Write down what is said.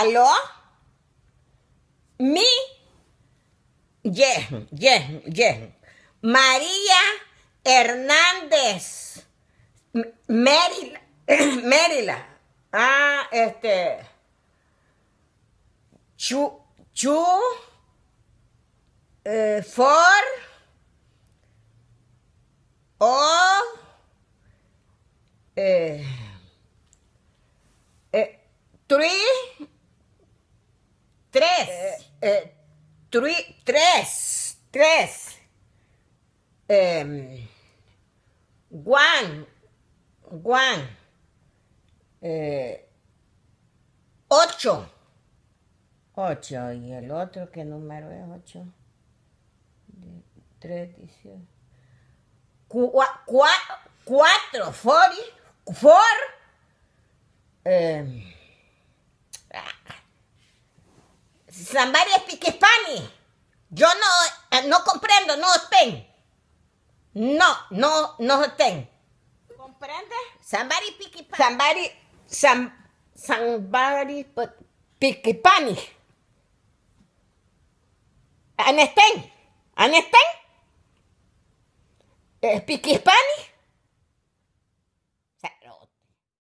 ¿Aló? Mi. Yeah, yeah, yeah. María Hernández. Mérila. Mérila. Ah, este. Chu. Chu. Eh, for. O. Eh, eh, three. Tres. Eh, eh tres. Tres. Em, eh, ocho. Ocho. ¿Y el otro que número es ocho? tres, dice. cuatro, cuatro. Somebody speak Spanish. Yo no, eh, no comprendo, no estén. No, no, no estén. ¿Comprende? Somebody speak Spanish. Somebody, some, somebody speak Spanish. Anestén. Anestén. Eh, Spanish.